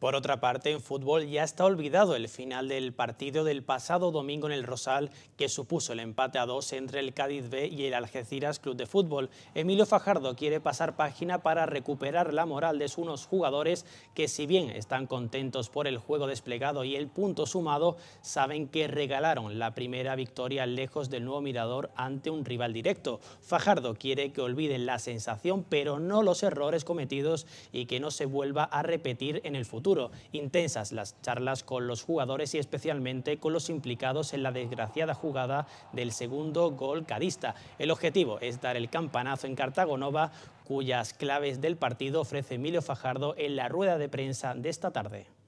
Por otra parte, en fútbol ya está olvidado el final del partido del pasado domingo en el Rosal, que supuso el empate a dos entre el Cádiz B y el Algeciras Club de Fútbol. Emilio Fajardo quiere pasar página para recuperar la moral de unos jugadores que, si bien están contentos por el juego desplegado y el punto sumado, saben que regalaron la primera victoria lejos del nuevo Mirador ante un rival directo. Fajardo quiere que olviden la sensación, pero no los errores cometidos y que no se vuelva a repetir en el futuro. Intensas las charlas con los jugadores y especialmente con los implicados en la desgraciada jugada del segundo gol cadista. El objetivo es dar el campanazo en Cartago cuyas claves del partido ofrece Emilio Fajardo en la rueda de prensa de esta tarde.